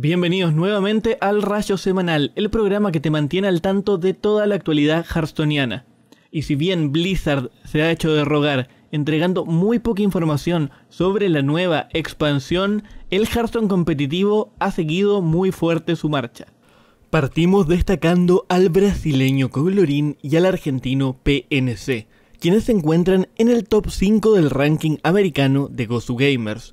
Bienvenidos nuevamente al Rayo Semanal, el programa que te mantiene al tanto de toda la actualidad hearthstoniana. Y si bien Blizzard se ha hecho de rogar, entregando muy poca información sobre la nueva expansión, el Hearthstone competitivo ha seguido muy fuerte su marcha. Partimos destacando al brasileño Colorín y al argentino PNC, quienes se encuentran en el top 5 del ranking americano de Gozu Gamers.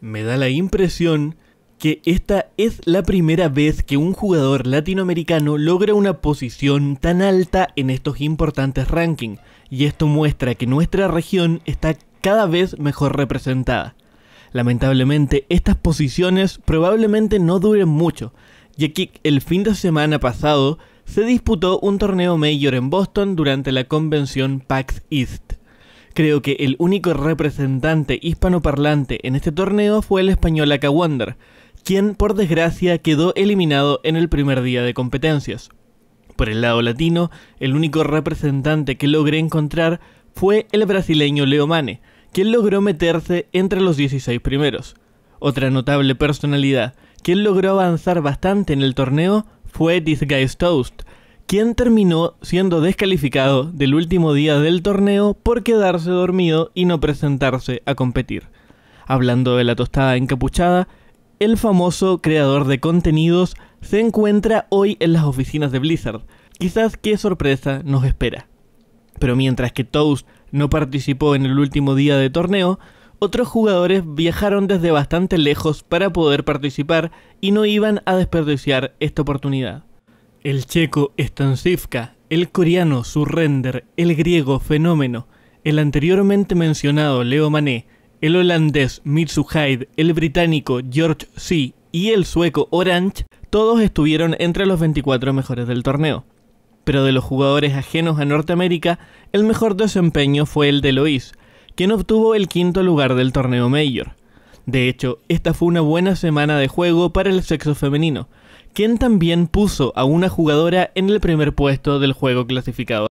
Me da la impresión que esta es la primera vez que un jugador latinoamericano logra una posición tan alta en estos importantes rankings, y esto muestra que nuestra región está cada vez mejor representada. Lamentablemente, estas posiciones probablemente no duren mucho, ya que el fin de semana pasado se disputó un torneo mayor en Boston durante la convención PAX East. Creo que el único representante hispanoparlante en este torneo fue el español Wonder, quien por desgracia quedó eliminado en el primer día de competencias. Por el lado latino, el único representante que logré encontrar fue el brasileño Leo Mane, quien logró meterse entre los 16 primeros. Otra notable personalidad, quien logró avanzar bastante en el torneo, fue Disguise Toast, quien terminó siendo descalificado del último día del torneo por quedarse dormido y no presentarse a competir. Hablando de la tostada encapuchada, el famoso creador de contenidos, se encuentra hoy en las oficinas de Blizzard. Quizás qué sorpresa nos espera. Pero mientras que Toast no participó en el último día de torneo, otros jugadores viajaron desde bastante lejos para poder participar y no iban a desperdiciar esta oportunidad. El checo Stansivka, el coreano Surrender, el griego Fenómeno, el anteriormente mencionado Leo Mané, el holandés Mitsu Hyde, el británico George C. y el sueco Orange, todos estuvieron entre los 24 mejores del torneo. Pero de los jugadores ajenos a Norteamérica, el mejor desempeño fue el de Lois, quien obtuvo el quinto lugar del torneo mayor. De hecho, esta fue una buena semana de juego para el sexo femenino, quien también puso a una jugadora en el primer puesto del juego clasificado.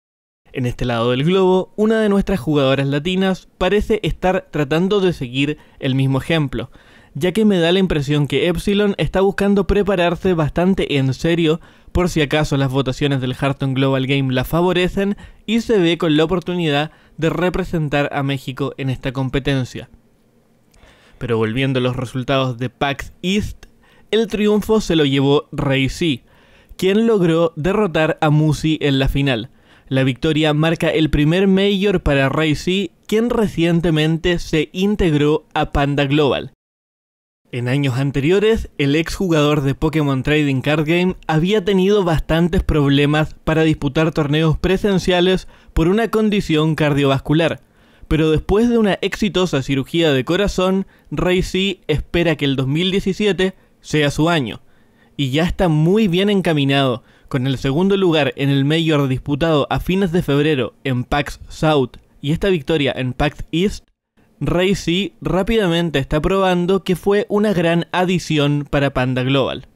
En este lado del globo, una de nuestras jugadoras latinas parece estar tratando de seguir el mismo ejemplo, ya que me da la impresión que Epsilon está buscando prepararse bastante en serio por si acaso las votaciones del Hearthstone Global Game la favorecen y se ve con la oportunidad de representar a México en esta competencia. Pero volviendo a los resultados de PAX East, el triunfo se lo llevó Rey C, quien logró derrotar a Musi en la final. La victoria marca el primer Major para C, quien recientemente se integró a Panda Global. En años anteriores, el ex jugador de Pokémon Trading Card Game había tenido bastantes problemas para disputar torneos presenciales por una condición cardiovascular, pero después de una exitosa cirugía de corazón, C espera que el 2017 sea su año, y ya está muy bien encaminado, con el segundo lugar en el Major disputado a fines de febrero en PAX South y esta victoria en PAX East, Ray C rápidamente está probando que fue una gran adición para Panda Global.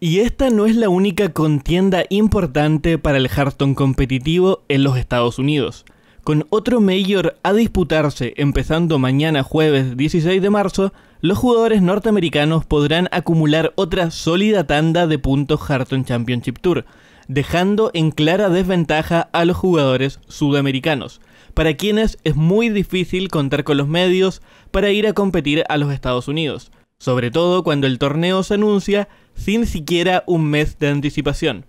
Y esta no es la única contienda importante para el Hearthstone competitivo en los Estados Unidos con otro mayor a disputarse empezando mañana jueves 16 de marzo, los jugadores norteamericanos podrán acumular otra sólida tanda de puntos Harton Championship Tour, dejando en clara desventaja a los jugadores sudamericanos, para quienes es muy difícil contar con los medios para ir a competir a los Estados Unidos, sobre todo cuando el torneo se anuncia sin siquiera un mes de anticipación.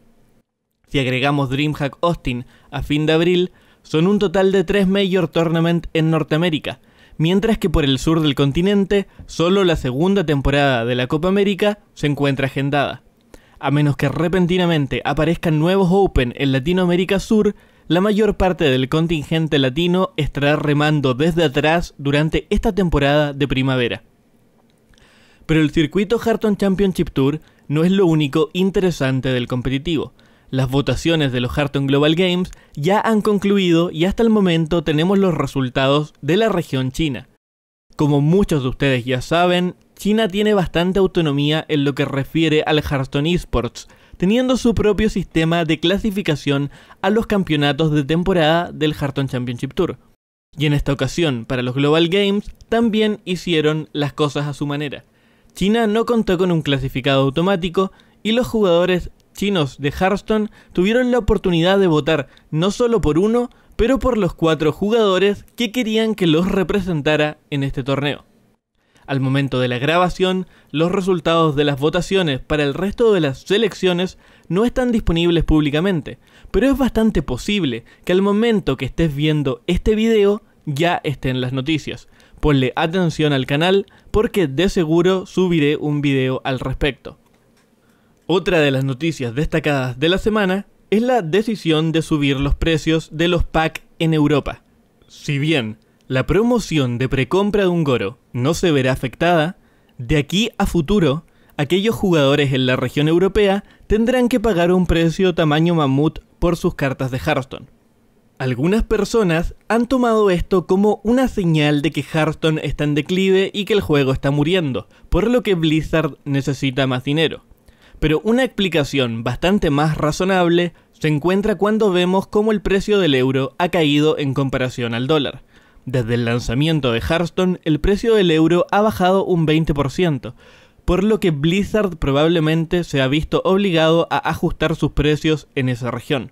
Si agregamos DreamHack Austin a fin de abril, son un total de tres Major tournaments en Norteamérica, mientras que por el sur del continente solo la segunda temporada de la Copa América se encuentra agendada. A menos que repentinamente aparezcan nuevos Open en Latinoamérica Sur, la mayor parte del contingente latino estará remando desde atrás durante esta temporada de primavera. Pero el circuito Harton Championship Tour no es lo único interesante del competitivo. Las votaciones de los Harton Global Games ya han concluido y hasta el momento tenemos los resultados de la región china. Como muchos de ustedes ya saben, China tiene bastante autonomía en lo que refiere al Hearthstone Esports, teniendo su propio sistema de clasificación a los campeonatos de temporada del Hearthstone Championship Tour. Y en esta ocasión, para los Global Games, también hicieron las cosas a su manera. China no contó con un clasificado automático y los jugadores chinos de Hearthstone tuvieron la oportunidad de votar no solo por uno, pero por los cuatro jugadores que querían que los representara en este torneo. Al momento de la grabación, los resultados de las votaciones para el resto de las selecciones no están disponibles públicamente, pero es bastante posible que al momento que estés viendo este video ya estén las noticias. Ponle atención al canal porque de seguro subiré un video al respecto. Otra de las noticias destacadas de la semana es la decisión de subir los precios de los packs en Europa. Si bien la promoción de precompra de un Goro no se verá afectada, de aquí a futuro, aquellos jugadores en la región europea tendrán que pagar un precio tamaño mamut por sus cartas de Hearthstone. Algunas personas han tomado esto como una señal de que Hearthstone está en declive y que el juego está muriendo, por lo que Blizzard necesita más dinero. Pero una explicación bastante más razonable se encuentra cuando vemos cómo el precio del euro ha caído en comparación al dólar. Desde el lanzamiento de Hearthstone, el precio del euro ha bajado un 20%, por lo que Blizzard probablemente se ha visto obligado a ajustar sus precios en esa región.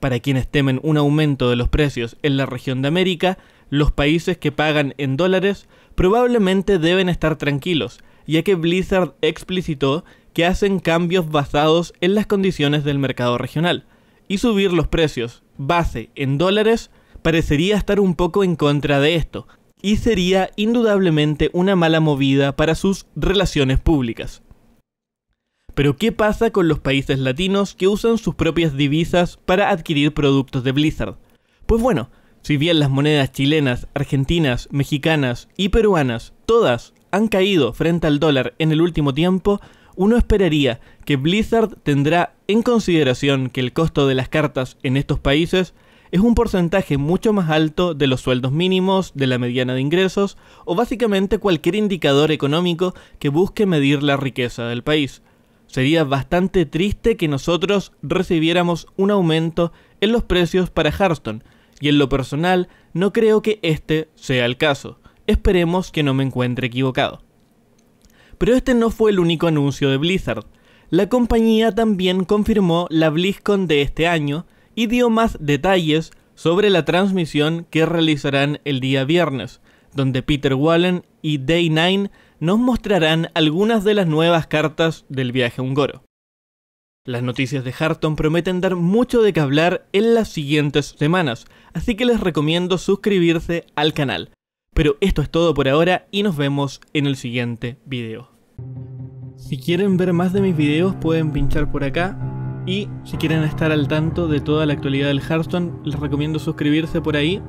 Para quienes temen un aumento de los precios en la región de América, los países que pagan en dólares probablemente deben estar tranquilos, ya que Blizzard explicitó que hacen cambios basados en las condiciones del mercado regional, y subir los precios base en dólares parecería estar un poco en contra de esto, y sería indudablemente una mala movida para sus relaciones públicas. Pero ¿qué pasa con los países latinos que usan sus propias divisas para adquirir productos de Blizzard? Pues bueno, si bien las monedas chilenas, argentinas, mexicanas y peruanas, todas han caído frente al dólar en el último tiempo, uno esperaría que Blizzard tendrá en consideración que el costo de las cartas en estos países es un porcentaje mucho más alto de los sueldos mínimos, de la mediana de ingresos o básicamente cualquier indicador económico que busque medir la riqueza del país. Sería bastante triste que nosotros recibiéramos un aumento en los precios para Hearthstone, y en lo personal no creo que este sea el caso. Esperemos que no me encuentre equivocado. Pero este no fue el único anuncio de Blizzard. La compañía también confirmó la BlizzCon de este año y dio más detalles sobre la transmisión que realizarán el día viernes, donde Peter Wallen y Day9 nos mostrarán algunas de las nuevas cartas del viaje a Ungoro. Las noticias de Harton prometen dar mucho de qué hablar en las siguientes semanas, así que les recomiendo suscribirse al canal. Pero esto es todo por ahora y nos vemos en el siguiente video. Si quieren ver más de mis videos pueden pinchar por acá y si quieren estar al tanto de toda la actualidad del Hearthstone les recomiendo suscribirse por ahí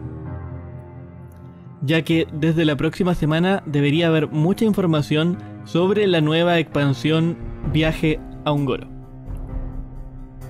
ya que desde la próxima semana debería haber mucha información sobre la nueva expansión Viaje a un Goro.